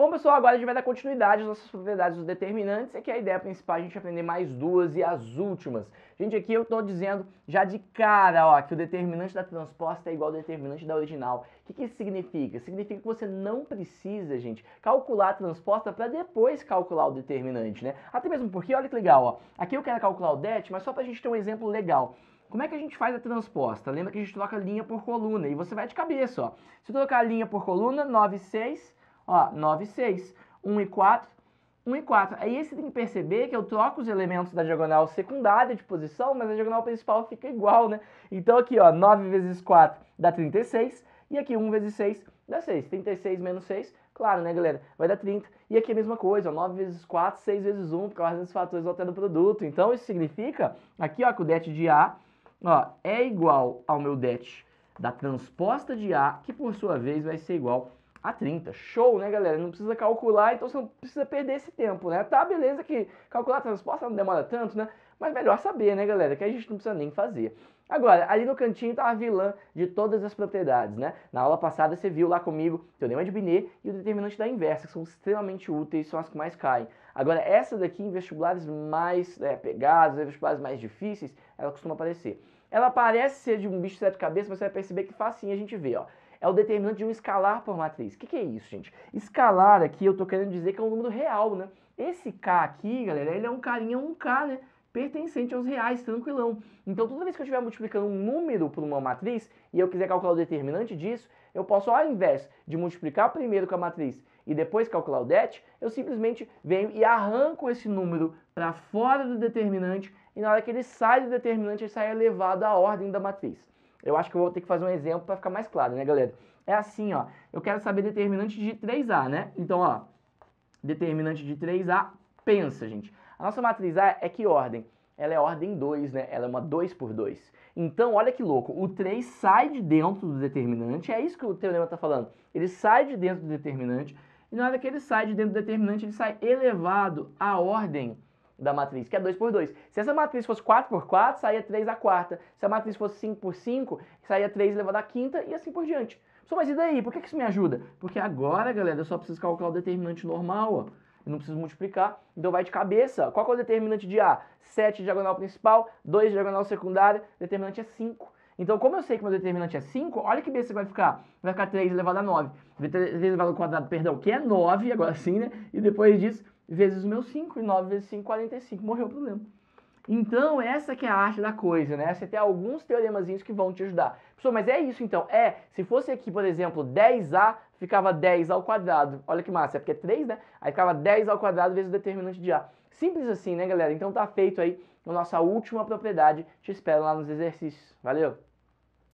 Bom, pessoal, agora a gente vai dar continuidade às nossas propriedades dos determinantes, é que é a ideia principal é a gente aprender mais duas e as últimas. Gente, aqui eu estou dizendo já de cara, ó, que o determinante da transposta é igual ao determinante da original. O que, que isso significa? Significa que você não precisa, gente, calcular a transposta para depois calcular o determinante, né? Até mesmo porque, olha que legal, ó, aqui eu quero calcular o det, mas só para a gente ter um exemplo legal. Como é que a gente faz a transposta? Lembra que a gente troca linha por coluna, e você vai de cabeça, ó. Se trocar linha por coluna, 9, 6 Ó, 9 e 6. 1 e 4, 1 e 4. Aí você tem que perceber que eu troco os elementos da diagonal secundária de posição, mas a diagonal principal fica igual, né? Então aqui, ó, 9 vezes 4 dá 36, e aqui 1 vezes 6 dá 6. 36 menos 6, claro, né, galera? Vai dar 30. E aqui a mesma coisa, ó, 9 vezes 4, 6 vezes 1, porque a é ordem dos fatores alteram o produto. Então isso significa, aqui, ó, que o det de A ó, é igual ao meu det da transposta de A, que por sua vez vai ser igual a 30. Show, né, galera? Não precisa calcular, então você não precisa perder esse tempo, né? Tá, beleza que calcular a transposta não demora tanto, né? Mas melhor saber, né, galera? Que a gente não precisa nem fazer. Agora, ali no cantinho tá a vilã de todas as propriedades, né? Na aula passada você viu lá comigo o teorema de Binet e o determinante da inversa, que são extremamente úteis, são as que mais caem. Agora, essa daqui em vestibulares mais é, pegados, em vestibulares mais difíceis, ela costuma aparecer. Ela parece ser de um bicho de sete cabeças, mas você vai perceber que facinho a gente vê, ó é o determinante de um escalar por matriz. O que, que, é isso, gente? Escalar aqui eu estou querendo dizer que é um número real, né? Esse K aqui, galera, ele é um carinha 1K, né? Pertencente aos reais, tranquilão. Então, toda vez que eu estiver multiplicando um número por uma matriz e eu quiser calcular o determinante disso, eu posso, ao invés de multiplicar primeiro com a matriz e depois calcular o det, eu simplesmente venho e arranco esse número para fora do determinante e na hora que ele sai do determinante, ele sai elevado à ordem da matriz. Eu acho que eu vou ter que fazer um exemplo para ficar mais claro, né, galera? É assim, ó. Eu quero saber determinante de 3A, né? Então, ó, determinante de 3A, pensa, gente. A nossa matriz A é que ordem? Ela é ordem 2, né? Ela é uma 2 por 2. Então, olha que louco, o 3 sai de dentro do determinante, é isso que o teorema está falando. Ele sai de dentro do determinante, e na hora que ele sai de dentro do determinante, ele sai elevado à ordem da matriz, que é 2 por 2. Se essa matriz fosse 4 por 4, saía 3 a quarta. Se a matriz fosse 5 por 5, saía 3 elevado à quinta e assim por diante. Só, mas e daí? Por que isso me ajuda? Porque agora, galera, eu só preciso calcular o determinante normal, ó. Eu não preciso multiplicar, então vai de cabeça. Qual é o determinante de A? 7 diagonal principal, 2 diagonal secundária, determinante é 5. Então, como eu sei que meu determinante é 5, olha que besta vai ficar. Vai ficar 3 elevado a 9. 3 elevado ao quadrado, perdão, que é 9, agora sim, né? E depois disso, vezes o meu 5, e 9 vezes 5, 45. Morreu o problema. Então, essa que é a arte da coisa, né? Você tem alguns teoremazinhos que vão te ajudar. Pessoal, mas é isso então. É, se fosse aqui, por exemplo, 10A, ficava 10 ao quadrado. Olha que massa, é porque é 3, né? Aí ficava 10 ao quadrado vezes o determinante de A. Simples assim, né, galera? Então tá feito aí a nossa última propriedade. Te espero lá nos exercícios. Valeu!